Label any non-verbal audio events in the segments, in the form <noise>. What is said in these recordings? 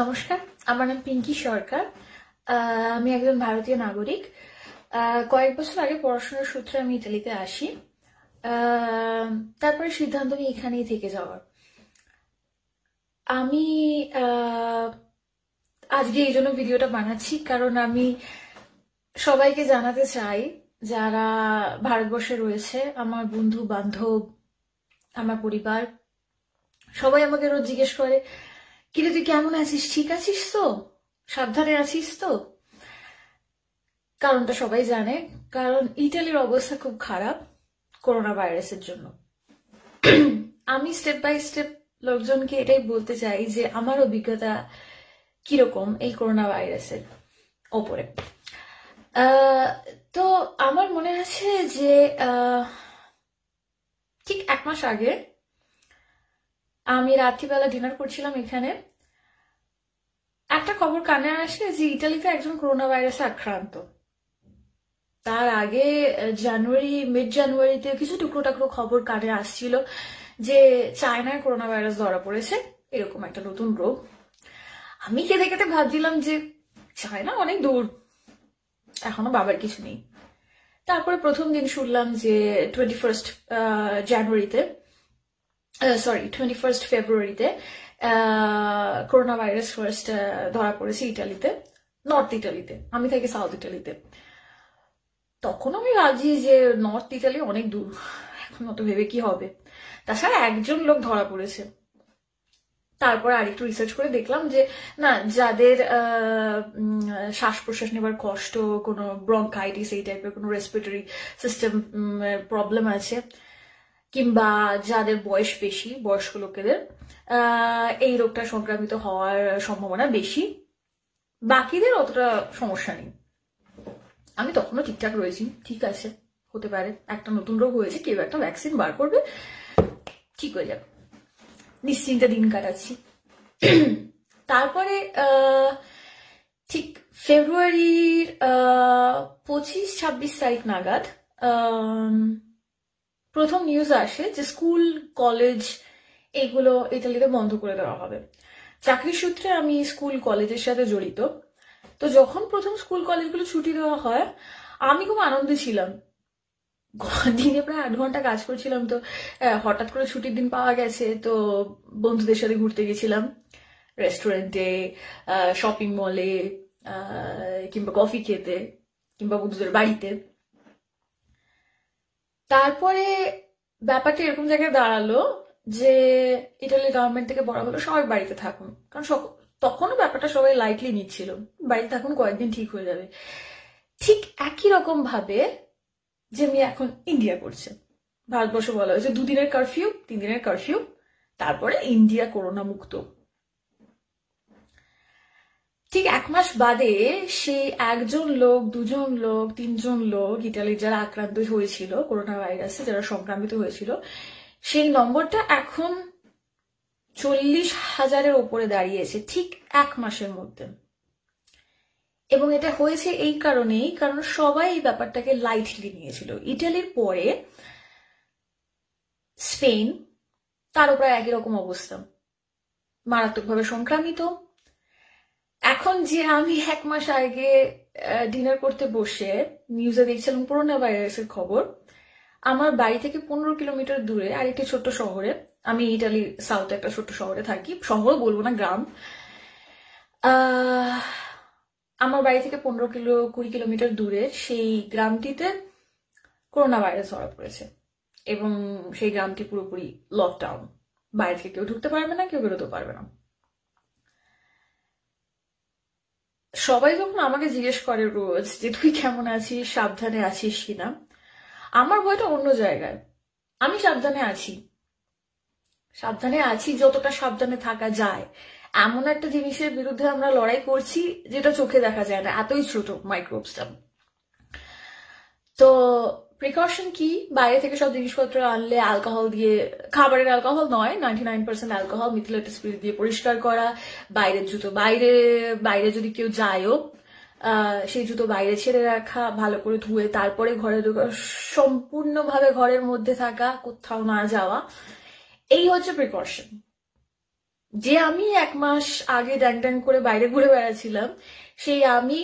নমস্কার আমার নাম পিঙ্কি সরকার আমি একজন ভারতীয় নাগরিক কয়েক বছর আগে পড়াশোনার সূত্রে আমি ইতালিতে আসি তারপরে সিদ্ধান্ত নিয়ে এখানেই থেকে যাওয়ার আমি আজকে এই জন্য ভিডিওটা বানাচ্ছি কারণ আমি সবাইকে জানাতে চাই যারা ভারতবর্ষে রয়েছে আমার বন্ধু বান্ধব আমার পরিবার সবাই আমাকে রোজ জিজ্ঞেস করে কিরে তুই কেমন আছিস ঠিক আছিস তো সাবধানে আছিস তো কারণটা সবাই জানে কারণ ইটালির অবস্থা খুব খারাপ করোনা ভাইরাসের জন্য আমি স্টেপ বাই স্টেপ লোকজনকে এটাই বলতে চাই যে আমার অভিজ্ঞতা কিরকম এই করোনা ভাইরাসের ওপরে তো আমার মনে আছে যে ঠিক এক মাস আগে আমি রাত্রিবেলা ডিনার করছিলাম এখানে একটা খবর কানে আসে যে ইটালিতে একজন করোনা ভাইরাসে আক্রান্ত তার আগে জানুয়ারি মিড জানুয়ারিতে কিছু টুকরো টাকরো খবর কানে আসছিল যে চায়নায় করোনা ভাইরাস ধরা পড়েছে এরকম একটা নতুন রোগ আমি কে খেতে ভাবছিলাম যে চায়না অনেক দূর এখনো বাবার কিছু নেই তারপরে প্রথম দিন শুনলাম যে টোয়েন্টি ফার্স্ট জানুয়ারিতে সরি টোয়েন্টি ফার্স্ট ফেব্রুয়ারিতে করোনা ভাইরাস ফার্স্ট ধরা পড়েছে ইটালিতে নর্থ ইটালিতে আমি থাকি সাউথ ইটালিতে তখন আমি ভাবছি যে নর্থ ইটালি অনেক দূর এখন অত ভেবে কি হবে তাছাড়া একজন লোক ধরা পড়েছে তারপর আরেকটু রিসার্চ করে দেখলাম যে না যাদের শ্বাস প্রশ্বাস নেবার কষ্ট কোনো ব্রঙ্কাইটিস এই টাইপের কোনো রেসপিরেটরি সিস্টেম প্রবলেম আছে কিংবা যাদের বয়স বেশি বয়স্ক লোকেদের এই রোগটা সংক্রামিত হওয়ার সম্ভাবনা বেশি বাকিদের অতটা সমস্যা নেই আমি তখনও ঠিকঠাক রয়েছি ঠিক আছে হতে পারে একটা নতুন রোগ হয়েছে কেউ একটা ভ্যাকসিন বার করবে ঠিক হয়ে যাবে নিশ্চিন্তে দিন কাটাচ্ছি তারপরে ঠিক ফেব্রুয়ারির পঁচিশ ছাব্বিশ তারিখ নাগাদ প্রথম নিউজ আসে যে স্কুল কলেজ এগুলো ইতালিতে বন্ধ করে দেওয়া হবে চাকরি সূত্রে আমি স্কুল কলেজের সাথে জড়িত তো যখন প্রথম স্কুল কলেজগুলো ছুটি দেওয়া হয় আমি খুব আনন্দে ছিলাম দিনে প্রায় আট ঘন্টা কাজ করছিলাম তো হঠাৎ করে ছুটির দিন পাওয়া গেছে তো বন্ধুদের সাথে ঘুরতে গেছিলাম রেস্টুরেন্টে শপিং মলে কিংবা কফি খেতে কিংবা বন্ধুদের বাড়িতে তারপরে ব্যাপারটা এরকম জায়গায় দাঁড়ালো যে ইটালি গভর্নমেন্ট থেকে বড় হলো সবাই বাড়িতে থাকুন কারণ তখনও ব্যাপারটা সবাই লাইটলি নিচ্ছিল বাড়িতে থাকুন কয়েকদিন ঠিক হয়ে যাবে ঠিক একই রকম ভাবে যেমনি এখন ইন্ডিয়া করছে ভারতবর্ষ বলা হয়েছে দুদিনের কারফিউ তিন দিনের কারফিউ তারপরে ইন্ডিয়া করোনা মুক্ত এক মাস বাদে সে একজন লোক দুজন লোক তিনজন লোক ইটালির যারা আক্রান্ত হয়েছিল করোনা ভাইরাসে যারা সংক্রামিত হয়েছিল সেই নম্বরটা এখন চল্লিশ হাজারের ওপরে দাঁড়িয়েছে ঠিক এক মাসের মধ্যে এবং এটা হয়েছে এই কারণেই কারণ সবাই এই ব্যাপারটাকে লাইটলি নিয়েছিল ইটালির পরে স্পেন তারও প্রায় একই রকম অবস্থা মারাত্মকভাবে সংক্রামিত এখন যে আমি এক মাস আগে ডিনার করতে বসে নিউজে দেখছিলাম করোনা ভাইরাসের খবর আমার বাড়ি থেকে পনেরো কিলোমিটার দূরে আরেকটি ছোট্ট শহরে আমি ইটালির সাউথে একটা ছোট্ট শহরে থাকি শহর বলবো না গ্রাম আমার বাড়ি থেকে পনেরো কিলো কুড়ি কিলোমিটার দূরে সেই গ্রামটিতে করোনা ভাইরাস ধরা পড়েছে এবং সেই গ্রামটি পুরোপুরি লকডাউন বাইরে থেকে কেউ ঢুকতে পারবে না কেউ বেরোতে পারবে না সবাই যখন আমাকে জিজ্ঞেস করে রোজ যে তুই কেমন আছিস সাবধানে আছিস কিনা আমার ভয়টা অন্য জায়গায় আমি সাবধানে আছি সাবধানে আছি যতটা সাবধানে থাকা যায় এমন একটা জিনিসের বিরুদ্ধে আমরা লড়াই করছি যেটা চোখে দেখা যায় না এতই ছোট মাইক্রোবসটা তো প্রিকশন কি বাইরে থেকে সব জিনিসপত্র আনলে অ্যালকোহল দিয়ে খাবারের অ্যালকোহল নয় ninety nine percent alcohol methylated spirit দিয়ে পরিষ্কার করা বাইরের জুতো বাইরে বাইরে যদি কেউ যায়ও সেই জুতো বাইরে ছেড়ে রাখা ভালো করে ধুয়ে তারপরে ঘরে সম্পূর্ণভাবে ঘরের মধ্যে থাকা কোথাও না যাওয়া এই হচ্ছে প্রিকশন যে আমি এক মাস আগে ড্যাং ড্যাং করে বাইরে ঘুরে বেড়াচ্ছিলাম সেই আমি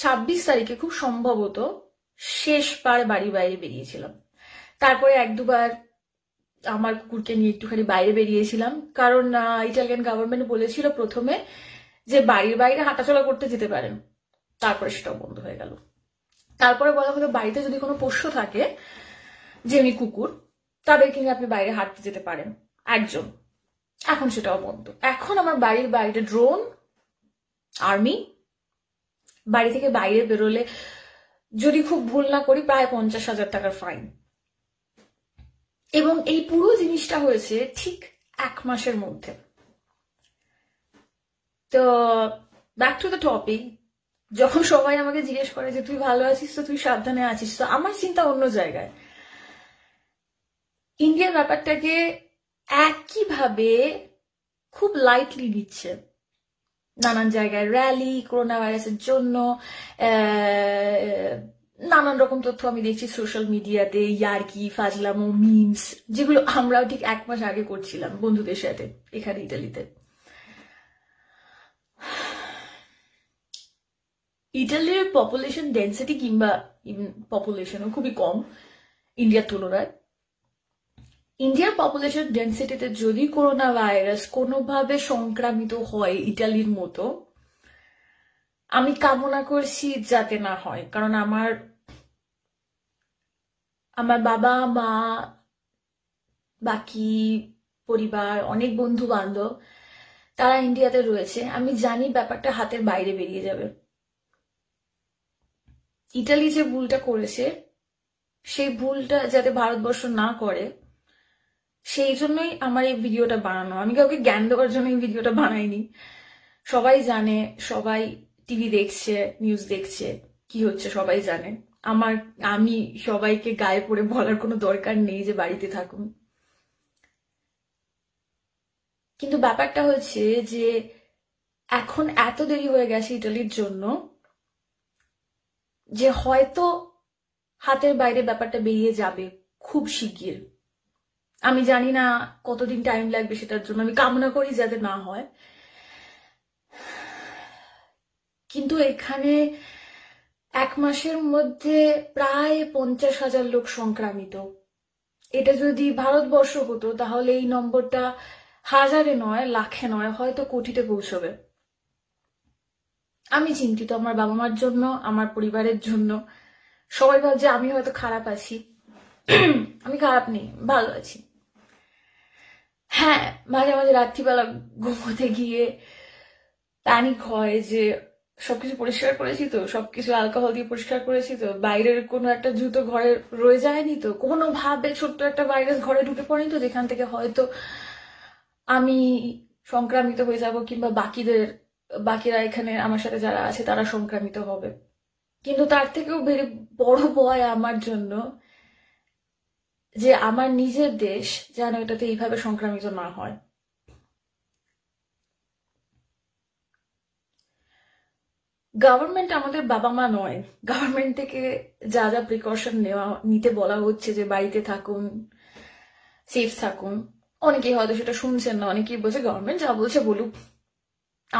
ছাব্বিশ তারিখে খুব সম্ভবত শেষবার বাড়ির বাইরে বেরিয়েছিলাম তারপরে এক দুবার আমার কুকুরকে নিয়ে একটুখানি বাইরে বেরিয়েছিলাম কারণ ইটালিয়ান গভর্নমেন্ট বলেছিল প্রথমে যে বাড়ির বাইরে হাঁটাচলা করতে যেতে পারেন তারপরে সেটাও বন্ধ হয়ে গেল তারপরে বলা হলো বাড়িতে যদি কোনো পোষ্য থাকে যেমনি কুকুর তাদেরকে নিয়ে আপনি বাইরে হাঁটতে যেতে পারেন একজন এখন সেটাও বন্ধ এখন আমার বাড়ির বাইরে ড্রোন আর্মি বাড়ি থেকে বাইরে বেরোলে যদি খুব ভুল না করি প্রায় পঞ্চাশ হাজার টাকার ফাইন এবং এই পুরো জিনিসটা হয়েছে ঠিক এক মাসের মধ্যে তো ব্যাক টু দ্য টপিক যখন সবাই আমাকে জিজ্ঞেস করে যে তুই ভালো আছিস তো তুই সাবধানে আছিস তো আমার চিন্তা অন্য জায়গায় ইন্ডিয়ার ব্যাপারটাকে একইভাবে খুব লাইটলি নিচ্ছে নানান জায়গায় র্যালি করোনা ভাইরাসের জন্য নানান রকম তথ্য আমি দেখছি সোশ্যাল মিডিয়াতে ইয়ারকি ফাজলামো মিমস যেগুলো আমরাও ঠিক এক মাস আগে করছিলাম বন্ধুদের সাথে এখানে ইটালিতে ইটালির পপুলেশন ডেন্সিটি কিংবা পপুলেশনও খুবই কম ইন্ডিয়ার তুলনায় ইন্ডিয়ার পপুলেশন ডেন্সিটিতে যদি করোনা ভাইরাস কোনোভাবে সংক্রামিত হয় ইটালির মতো আমি কামনা করছি যাতে না হয় কারণ আমার আমার বাবা মা বাকি পরিবার অনেক বন্ধু বান্ধব তারা ইন্ডিয়াতে রয়েছে আমি জানি ব্যাপারটা হাতের বাইরে বেরিয়ে যাবে ইটালি যে ভুলটা করেছে সেই ভুলটা যাতে ভারতবর্ষ না করে সেই জন্যই আমার এই ভিডিওটা বানানো আমি কাউকে জ্ঞান দেওয়ার জন্য এই ভিডিওটা বানাইনি সবাই জানে সবাই টিভি দেখছে নিউজ দেখছে কি হচ্ছে সবাই জানে আমার আমি সবাইকে গায়ে পড়ে বলার কোনো দরকার নেই যে বাড়িতে থাকুন কিন্তু ব্যাপারটা হচ্ছে যে এখন এত দেরি হয়ে গেছে ইটালির জন্য যে হয়তো হাতের বাইরে ব্যাপারটা বেরিয়ে যাবে খুব শিগগির আমি জানি না কতদিন টাইম লাগবে সেটার জন্য আমি কামনা করি যাতে না হয় কিন্তু এখানে এক মাসের মধ্যে প্রায় পঞ্চাশ হাজার লোক সংক্রামিত এটা যদি ভারতবর্ষ হতো তাহলে এই নম্বরটা হাজারে নয় লাখে নয় হয়তো কোটিতে পৌঁছবে আমি চিন্তিত আমার বাবা মার জন্য আমার পরিবারের জন্য সবাই ভাবছে আমি হয়তো খারাপ আছি আমি খারাপ নেই ভালো আছি হ্যাঁ মাঝে মাঝে রাত্রিবেলা ঘুমোতে গিয়ে প্যানিক হয় যে সবকিছু পরিষ্কার করেছি তো সবকিছু অ্যালকোহল দিয়ে পরিষ্কার করেছি তো বাইরের কোনো একটা জুতো ঘরে রয়ে যায়নি তো কোনোভাবে ছোট্ট একটা ভাইরাস ঘরে ঢুকে পড়েনি তো যেখান থেকে হয়তো আমি সংক্রামিত হয়ে যাব কিংবা বাকিদের বাকিরা এখানে আমার সাথে যারা আছে তারা সংক্রামিত হবে কিন্তু তার থেকেও বড় ভয় আমার জন্য যে আমার নিজের দেশ যেন এটাতে এইভাবে সংক্রামিত না হয় গভর্নমেন্ট আমাদের বাবা মা নয় গভর্নমেন্ট থেকে যা যা প্রিকশন নেওয়া নিতে বলা হচ্ছে যে বাড়িতে থাকুন সেফ থাকুন অনেকেই হয়তো সেটা শুনছেন না অনেকেই বলছে গভর্নমেন্ট যা বলছে বলুক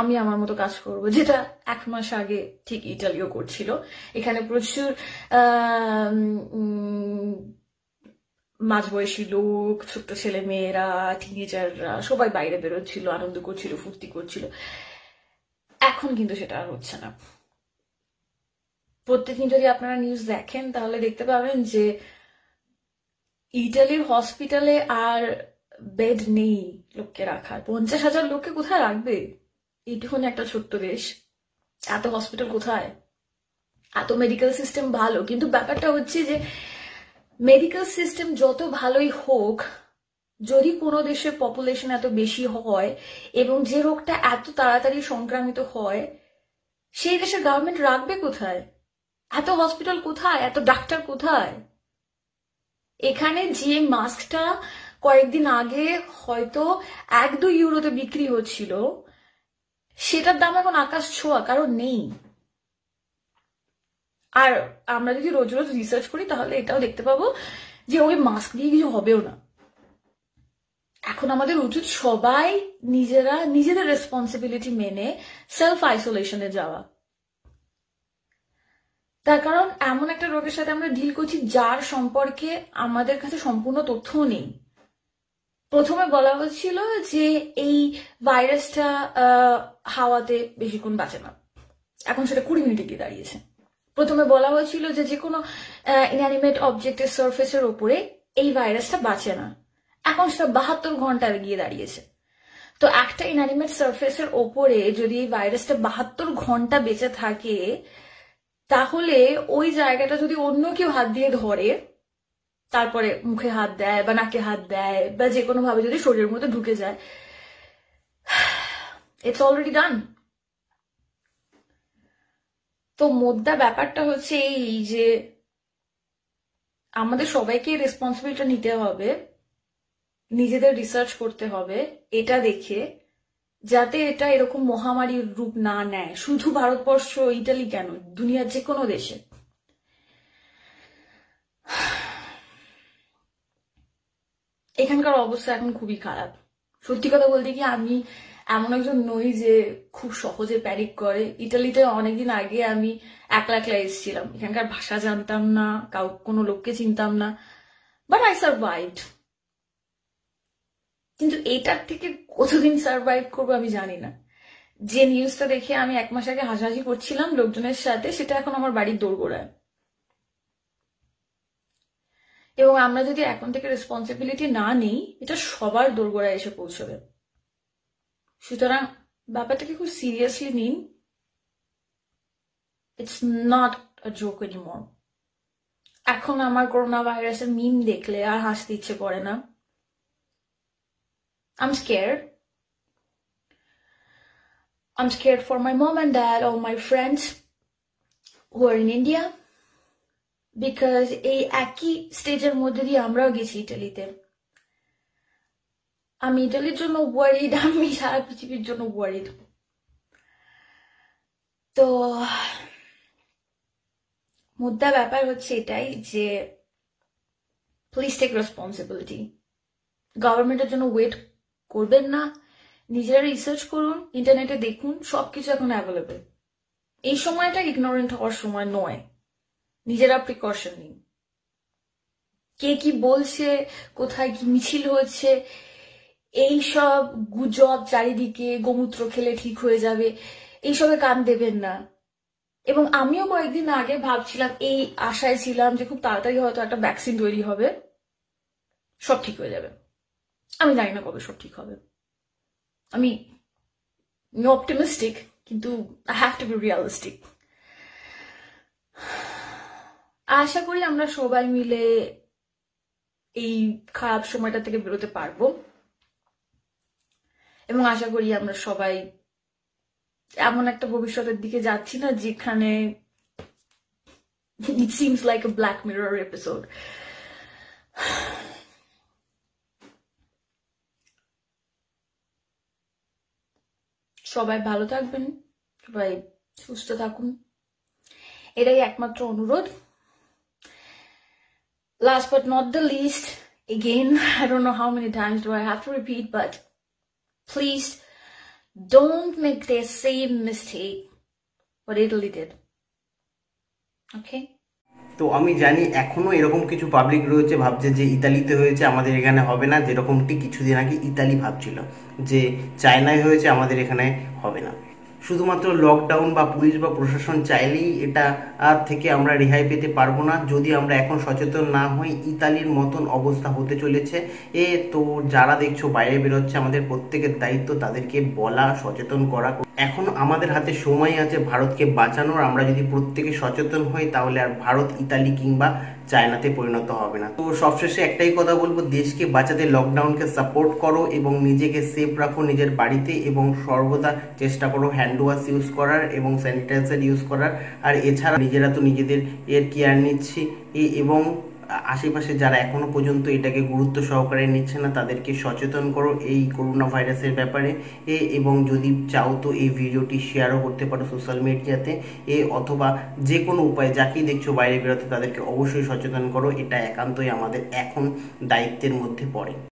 আমি আমার মতো কাজ করব যেটা এক মাস আগে ঠিক ইটালিও করছিল এখানে প্রচুর মাঝবয়সী লোক ছোট্ট ছেলে মেয়েরা টিনেজাররা সবাই বাইরে বেরোচ্ছিল আনন্দ করছিল ফুর্তি করছিল এখন কিন্তু সেটা আর হচ্ছে না প্রত্যেকদিন যদি আপনারা নিউজ দেখেন তাহলে দেখতে পাবেন যে ইটালির হসপিটালে আর বেড নেই লোককে রাখার পঞ্চাশ হাজার লোককে কোথায় রাখবে এইটুকুন একটা ছোট্ট দেশ এত হসপিটাল কোথায় এত মেডিকেল সিস্টেম ভালো কিন্তু ব্যাপারটা হচ্ছে যে মেডিকেল সিস্টেম যত ভালোই হোক যদি কোনো দেশের পপুলেশন এত বেশি হয় এবং যে রোগটা এত তাড়াতাড়ি সংক্রামিত হয় সেই দেশের গভর্নমেন্ট রাখবে কোথায় এত হসপিটাল কোথায় এত ডাক্তার কোথায় এখানে যে মাস্কটা কয়েকদিন আগে হয়তো এক দুই ইউরোতে বিক্রি হচ্ছিল সেটার দাম এখন আকাশ ছোঁয়া কারণ নেই আর আমরা যদি রোজ রোজ রিসার্চ করি তাহলে এটাও দেখতে পাবো যে ওই মাস্ক দিয়ে কিছু হবেও না এখন আমাদের উচিত সবাই নিজেরা নিজেদের রেসপন্সিবিলিটি মেনে সেলফ আইসোলেশনে যাওয়া তার কারণ এমন একটা রোগের সাথে আমরা ডিল করছি যার সম্পর্কে আমাদের কাছে সম্পূর্ণ তথ্য নেই প্রথমে বলা হচ্ছিল যে এই ভাইরাসটা হাওয়াতে বেশিক্ষণ বাঁচে না এখন সেটা কুড়ি মিনিটে গিয়ে দাঁড়িয়েছে প্রথমে বলা হয়েছিল যে যে কোনো ইনানিমেট অবজেক্টের সার্ফেসের ওপরে এই ভাইরাসটা বাঁচে না এখন সেটা বাহাত্তর ঘন্টা গিয়ে দাঁড়িয়েছে তো একটা ইনঅ্যানিমেট সার্ফেসের ওপরে যদি এই ভাইরাসটা বাহাত্তর ঘন্টা বেঁচে থাকে তাহলে ওই জায়গাটা যদি অন্য কেউ হাত দিয়ে ধরে তারপরে মুখে হাত দেয় বা নাকে হাত দেয় বা যে কোনোভাবে যদি শরীরের মধ্যে ঢুকে যায় ইটস অলরেডি ডান তো মোদ্দা ব্যাপারটা হচ্ছে এই যে আমাদের সবাইকে রেসপন্সিবিলিটা নিতে হবে নিজেদের রিসার্চ করতে হবে এটা দেখে যাতে এটা এরকম মহামারীর রূপ না নেয় শুধু ভারতবর্ষ ইটালি কেন দুনিয়ার যে কোনো দেশে <sighs> এখানকার অবস্থা এখন খুবই খারাপ সত্যি কথা বলতে কি আমি এমন একজন নই যে খুব সহজে প্যারিক করে ইটালিতে অনেকদিন আগে আমি একলা একলা এসেছিলাম এখানকার ভাষা জানতাম না কাউ কোনো লোককে চিনতাম না বাট আই সার্ভাইভ কিন্তু এটার থেকে কতদিন সার্ভাইভ করবো আমি জানি না যে নিউজটা দেখে আমি এক মাস আগে হাসাহাসি করছিলাম লোকজনের সাথে সেটা এখন আমার বাড়ির দৌড়গোড়ায় এবং আমরা যদি এখন থেকে রেসপন্সিবিলিটি না নিই এটা সবার দোরগোড়ায় এসে পৌঁছবে সুতরাং ব্যাপারটাকে খুব সিরিয়াসলি নিন it's not a joke anymore এখন আমার করোনা ভাইরাসের মিম দেখলে আর হাসতে ইচ্ছে করে না I'm scare I'm scare for my mom and dad or my friends who are in India because এই একই স্টেজের মধ্যে দিয়ে আমরাও গেছি ইটালিতে আমি ইটালির জন্য ওয়ারিড আমি সারা পৃথিবীর জন্য ওয়ারিড তো মুদ্রা ব্যাপার হচ্ছে এটাই যে প্লিজ টেক রেসপন্সিবিলিটি গভর্নমেন্টের জন্য ওয়েট করবেন না নিজেরা রিসার্চ করুন ইন্টারনেটে দেখুন সব কিছু এখন অ্যাভেলেবেল এই সময়টা ইগনোরেন্ট হওয়ার সময় নয় নিজেরা প্রিকশন নিন কে কি বলছে কোথায় কি মিছিল হচ্ছে এই সব গুজব চারিদিকে গোমূত্র খেলে ঠিক হয়ে যাবে এইসবে কান দেবেন না এবং আমিও কয়েকদিন আগে ভাবছিলাম এই আশায় ছিলাম যে খুব তাড়াতাড়ি হয়তো একটা ভ্যাকসিন তৈরি হবে সব ঠিক হয়ে যাবে আমি জানি না কবে সব ঠিক হবে আমি অপটিমিস্টিক কিন্তু I have to be realistic আশা করি আমরা সবাই মিলে এই খারাপ সময়টা থেকে বেরোতে পারবো এবং আশা করি আমরা সবাই এমন একটা ভবিষ্যতের দিকে যাচ্ছি না যেখানে it seems like a Black Mirror episode সবাই ভালো থাকবেন সবাই সুস্থ থাকুন এটাই একমাত্র অনুরোধ Last but not the least, again, I don't know how many times do I have to repeat, but please don't make the same mistake what Italy did. Okay? তো আমি জানি এখনও এরকম কিছু পাবলিক রয়েছে ভাবছে যে ইতালিতে হয়েছে আমাদের এখানে হবে না যেরকমটি কিছুদিন আগে ইতালি ভাবছিল যে চায়নায় হয়েছে আমাদের এখানে হবে না শুধুমাত্র লকডাউন বা পুলিশ বা প্রশাসন চাইলেই এটা থেকে আমরা রেহাই পেতে পারবো না যদি আমরা এখন সচেতন না হই ইতালির মতন অবস্থা হতে চলেছে এ তো যারা দেখছো বাইরে বেরোচ্ছে আমাদের প্রত্যেকের দায়িত্ব তাদেরকে বলা সচেতন করা এখন আমাদের হাতে সময় আছে ভারতকে বাঁচানোর আমরা যদি প্রত্যেকে সচেতন হই তাহলে আর ভারত ইতালি কিংবা চায়নাতে পরিণত হবে না তো সবশেষে একটাই কথা বলবো দেশকে বাঁচাতে লকডাউনকে সাপোর্ট করো এবং নিজেকে সেফ রাখো নিজের বাড়িতে এবং সর্বদা চেষ্টা করো হ্যান্ড ওয়াশ ইউজ করার এবং স্যানিটাইজার ইউজ করার আর এছাড়া নিজেরা তো নিজেদের এর কেয়ার নিচ্ছি এবং আশেপাশে যারা এখনও পর্যন্ত এটাকে গুরুত্ব সহকারে নিচ্ছে না তাদেরকে সচেতন করো এই করোনা ভাইরাসের ব্যাপারে এ এবং যদি চাও তো এই ভিডিওটি শেয়ারও করতে পারো সোশ্যাল মিডিয়াতে এ অথবা যে কোনো উপায়ে যাকেই দেখছো বাইরে বেরোতে তাদেরকে অবশ্যই সচেতন করো এটা একান্তই আমাদের এখন দায়িত্বের মধ্যে পড়ে